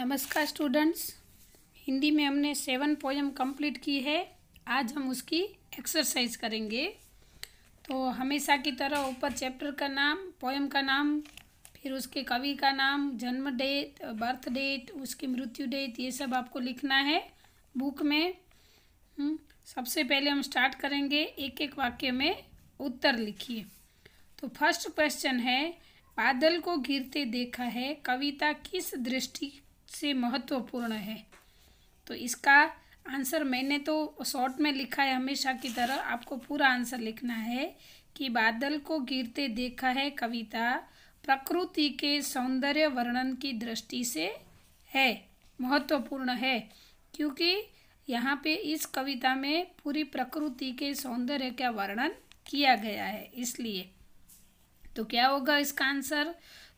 नमस्कार स्टूडेंट्स हिंदी में हमने सेवन पोयम कंप्लीट की है आज हम उसकी एक्सरसाइज करेंगे तो हमेशा की तरह ऊपर चैप्टर का नाम पोयम का नाम फिर उसके कवि का नाम जन्म डेट बर्थ डेट उसकी मृत्यु डेट ये सब आपको लिखना है बुक में हम्म, सबसे पहले हम स्टार्ट करेंगे एक एक वाक्य में उत्तर लिखिए तो फर्स्ट क्वेश्चन है बादल को गिरते देखा है कविता किस दृष्टि से महत्वपूर्ण है तो इसका आंसर मैंने तो शॉर्ट में लिखा है हमेशा की तरह आपको पूरा आंसर लिखना है कि बादल को गिरते देखा है कविता प्रकृति के सौंदर्य वर्णन की दृष्टि से है महत्वपूर्ण है क्योंकि यहाँ पे इस कविता में पूरी प्रकृति के सौंदर्य का वर्णन किया गया है इसलिए तो क्या होगा इसका आंसर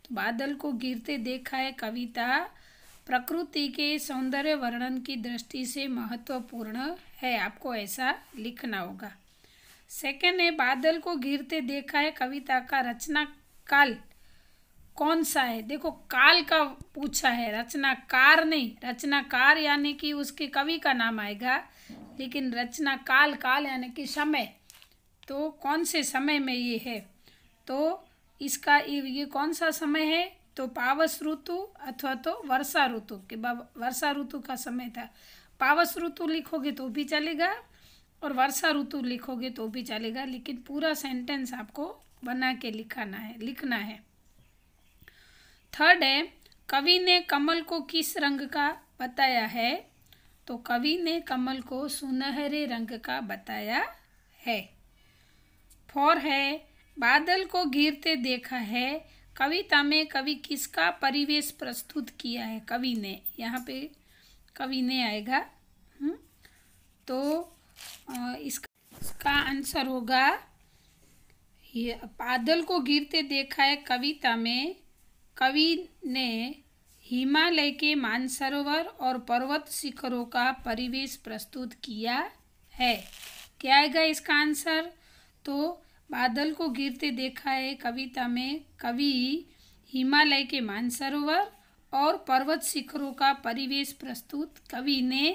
तो बादल को गिरते देखा है कविता प्रकृति के सौंदर्य वर्णन की दृष्टि से महत्वपूर्ण है आपको ऐसा लिखना होगा सेकेंड है बादल को घिरते देखा है कविता का रचना काल कौन सा है देखो काल का पूछा है रचनाकार नहीं रचनाकार यानी कि उसके कवि का नाम आएगा लेकिन रचना काल काल यानी कि समय तो कौन से समय में ये है तो इसका ये कौन सा समय है तो पावस ऋतु अथवा तो वर्षा ऋतु कि वर्षा ऋतु का समय था पावस ऋतु लिखोगे तो भी चलेगा और वर्षा ऋतु लिखोगे तो भी चलेगा लेकिन पूरा सेंटेंस आपको बना के लिखाना है लिखना है थर्ड है कवि ने कमल को किस रंग का बताया है तो कवि ने कमल को सुनहरे रंग का बताया है फोर है बादल को घिरते देखा है कविता में कवि किसका परिवेश प्रस्तुत किया है कवि ने यहाँ पे कवि ने आएगा हम्म? तो इसका इसका आंसर होगा ये बादल को गिरते देखा है कविता में कवि ने हिमालय के मानसरोवर और पर्वत शिखरों का परिवेश प्रस्तुत किया है क्या आएगा इसका आंसर तो बादल को गिरते देखा है कविता में कवि हिमालय के मानसरोवर और पर्वत शिखरों का परिवेश प्रस्तुत कवि ने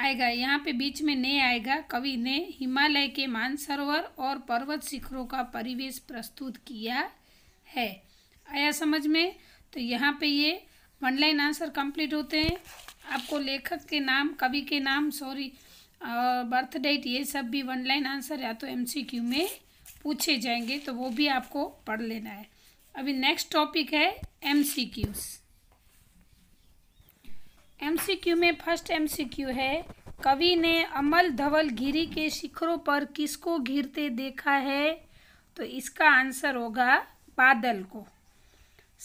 आएगा यहाँ पे बीच में ने आएगा कवि ने हिमालय के मानसरोवर और पर्वत शिखरों का परिवेश प्रस्तुत किया है आया समझ में तो यहाँ पे ये वन लाइन आंसर कंप्लीट होते हैं आपको लेखक के नाम कवि के नाम सॉरी बर्थ डेट ये सब भी वन लाइन आंसर या तो एमसीक्यू में पूछे जाएंगे तो वो भी आपको पढ़ लेना है अभी नेक्स्ट टॉपिक है M C Qs M C Q में फर्स्ट एम सी क्यू है कवि ने अमल धवल गिरी के शिखरों पर किसको घिरते देखा है तो इसका आंसर होगा बादल को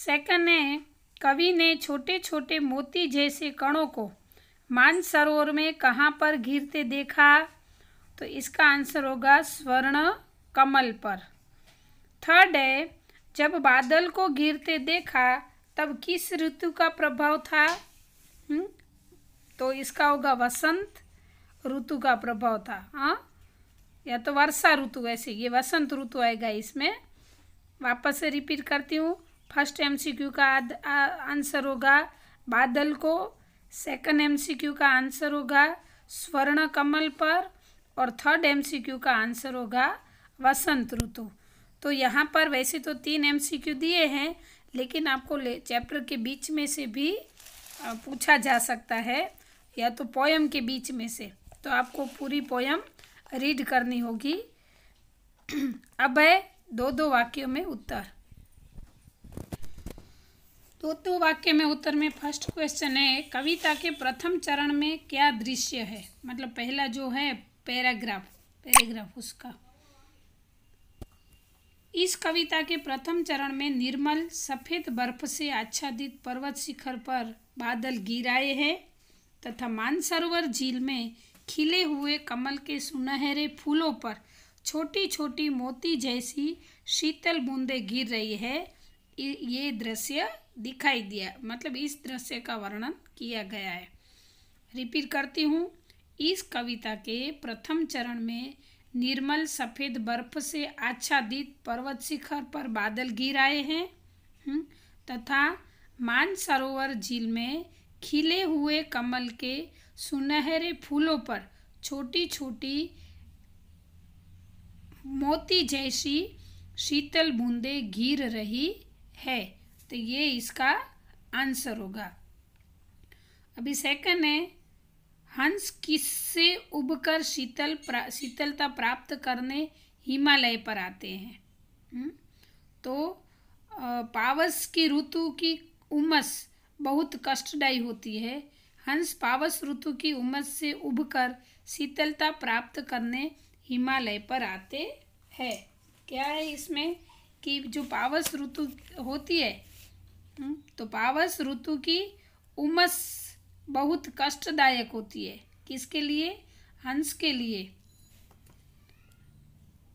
सेकंड है कवि ने छोटे छोटे मोती जैसे कणों को मानसरोवर में कहाँ पर घिरते देखा तो इसका आंसर होगा स्वर्ण कमल पर थर्ड है जब बादल को गिरते देखा तब किस ऋतु का प्रभाव था हुँ? हम्म, तो इसका होगा वसंत ऋतु का प्रभाव था हाँ या तो वर्षा ऋतु ऐसे ये वसंत ऋतु आएगा इसमें वापस से रिपीट करती हूँ फर्स्ट एमसीक्यू का आंसर होगा बादल को सेकंड एमसीक्यू का आंसर होगा स्वर्ण कमल पर और थर्ड एमसीक्यू का आंसर होगा वसंत ऋतु तो यहाँ पर वैसे तो तीन एमसीक्यू दिए हैं लेकिन आपको चैप्टर के बीच में से भी पूछा जा सकता है या तो पोयम के बीच में से तो आपको पूरी पोयम रीड करनी होगी अब है दो दो वाक्यों में उत्तर दो दो वाक्य में उत्तर में फर्स्ट क्वेश्चन है कविता के प्रथम चरण में क्या दृश्य है मतलब पहला जो है पैराग्राफ पैराग्राफ उसका इस कविता के प्रथम चरण में निर्मल सफ़ेद बर्फ से आच्छादित पर्वत शिखर पर बादल गिराए हैं तथा मानसरोवर झील में खिले हुए कमल के सुनहरे फूलों पर छोटी छोटी मोती जैसी शीतल बूंदें गिर रही है ये दृश्य दिखाई दिया मतलब इस दृश्य का वर्णन किया गया है रिपीट करती हूँ इस कविता के प्रथम चरण में निर्मल सफ़ेद बर्फ से आच्छादित पर्वत शिखर पर बादल गिर आए हैं हम्म, तथा मानसरोवर झील में खिले हुए कमल के सुनहरे फूलों पर छोटी छोटी मोती जैसी शीतल बूंदे गिर रही है तो ये इसका आंसर होगा अभी सेकंड है हंस किससे उबकर शीतल प्रा, शीतलता प्राप्त करने हिमालय पर आते हैं हम्म? तो पावस की ऋतु की उमस बहुत कष्टदायी होती है हंस पावस ऋतु की उमस से उबकर शीतलता प्राप्त करने हिमालय पर आते हैं क्या है इसमें कि जो पावस ऋतु होती है हम्म, तो पावस ऋतु की उमस बहुत कष्टदायक होती है किसके लिए हंस के लिए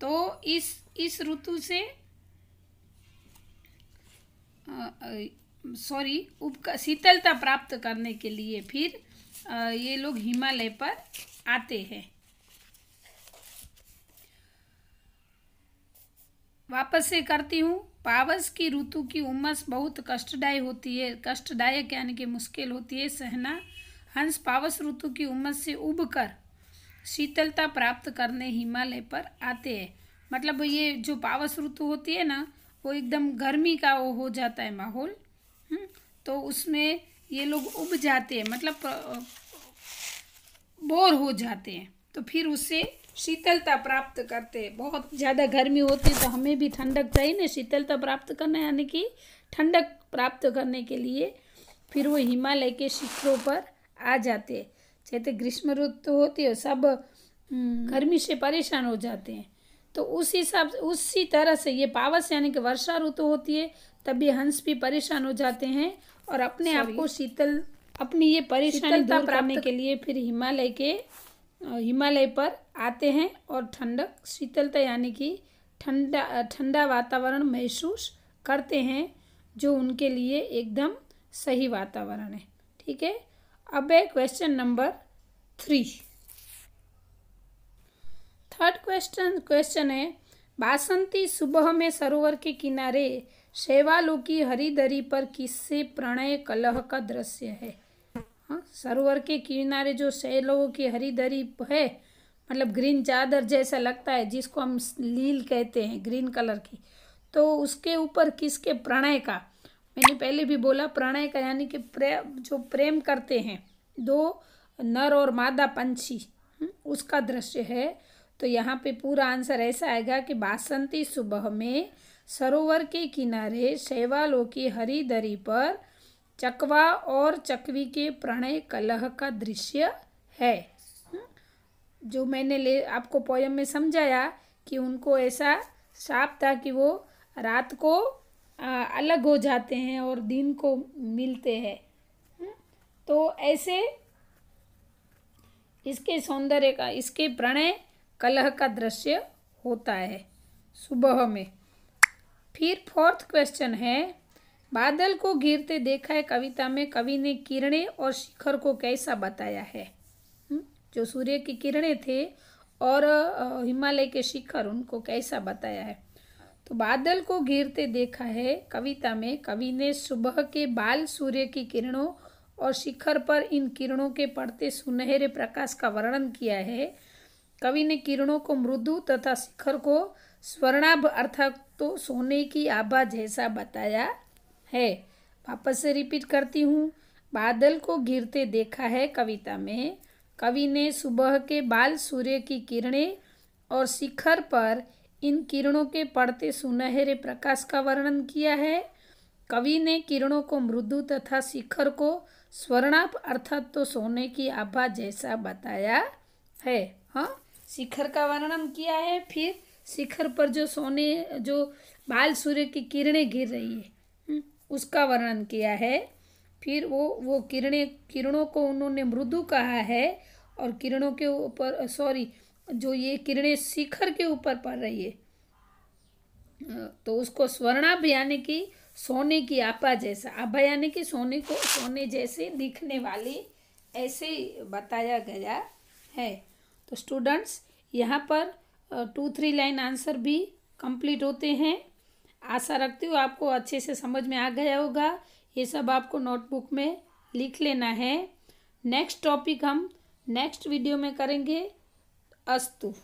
तो इस इस ऋतु से सॉरी उप शीतलता प्राप्त करने के लिए फिर आ, ये लोग हिमालय पर आते हैं वापस से करती हूँ पावस की ऋतु की उमस बहुत कष्टदायी होती है कष्टदायक यानी कि मुश्किल होती है सहना हंस पावस ऋतु की उमस से उब कर शीतलता प्राप्त करने हिमालय पर आते हैं मतलब ये जो पावस ऋतु होती है ना वो एकदम गर्मी का वो हो जाता है माहौल हम्म, तो उसमें ये लोग उब जाते हैं मतलब बोर हो जाते हैं तो फिर उसे शीतलता प्राप्त करते बहुत ज़्यादा गर्मी होती तो हमें भी ठंडक चाहिए ना शीतलता प्राप्त करना यानी कि ठंडक प्राप्त करने के लिए फिर वो हिमालय के शिखरों पर आ जाते जैसे ग्रीष्म ऋतु होती है सब हम्म, गर्मी से परेशान हो जाते हैं तो उस हिसाब से उसी तरह से ये पावस यानी कि वर्षा ऋतु होती है तभी हंस भी परेशान हो जाते हैं और अपने आप को शीतल अपनी ये परेशानी दूर करने के लिए फिर हिमालय के हिमालय पर आते हैं और ठंडक शीतलता यानी कि ठंडा ठंडा वातावरण महसूस करते हैं जो उनके लिए एकदम सही वातावरण है ठीक है अब है question number three third question question है बासंती सुबह में सरोवर के किनारे शेवालू की हरी दरी पर किससे प्रणय कलह का दृश्य है हाँ सरोवर के किनारे जो शैलों की हरी दरी है मतलब ग्रीन चादर जैसा लगता है जिसको हम लील कहते हैं ग्रीन कलर की तो उसके ऊपर किसके प्रणय का मैंने पहले भी बोला प्रणय का यानी कि प्रेम जो प्रेम करते हैं दो नर और मादा पंछी हम्म, उसका दृश्य है तो यहाँ पे पूरा आंसर ऐसा आएगा कि बासंती सुबह में सरोवर के किनारे शैवालों की हरी दरी पर चकवा और चकवी के प्रणय कलह का दृश्य है जो मैंने ले आपको पोयम में समझाया कि उनको ऐसा साप था कि वो रात को अलग हो जाते हैं और दिन को मिलते हैं तो ऐसे इसके सौंदर्य का इसके प्रणय कलह का दृश्य होता है सुबह में फिर फोर्थ क्वेश्चन है बादल को घिरते देखा है कविता में कवि ने किरणें और शिखर को कैसा बताया है हम्म, जो सूर्य की किरणें थे और हिमालय के शिखर उनको कैसा बताया है तो बादल को घेरते देखा है कविता में कवि ने सुबह के बाल सूर्य की किरणों और शिखर पर इन किरणों के पड़ते सुनहरे प्रकाश का वर्णन किया है कवि ने किरणों को मृदु तथा शिखर को स्वर्णाभ अर्थात तो सोने की आभा जैसा बताया है वापस से रिपीट करती हूँ बादल को घिरते देखा है कविता में कवि ने सुबह के बाल सूर्य की किरणें और शिखर पर इन किरणों के पड़ते सुनहरे प्रकाश का वर्णन किया है कवि ने किरणों को मृदु तथा शिखर को स्वर्णाप अर्थात तो सोने की आभा जैसा बताया है हाँ शिखर का वर्णन किया है फिर शिखर पर जो सोने जो बाल सूर्य की किरणें गिर रही है उसका वर्णन किया है फिर वो वो किरणें किरणों को उन्होंने मृदु कहा है और किरणों के ऊपर सॉरी जो ये किरणें शिखर के ऊपर पड़ रही है तो उसको स्वर्णाभ यानी कि सोने की आपा जैसा आभा यानी कि सोने को सोने जैसे दिखने वाली ऐसे बताया गया है तो स्टूडेंट्स यहाँ पर टू थ्री लाइन आंसर भी कंप्लीट होते हैं आशा रखती हूँ आपको अच्छे से समझ में आ गया होगा ये सब आपको नोटबुक में लिख लेना है नेक्स्ट टॉपिक हम नेक्स्ट वीडियो में करेंगे अस्तु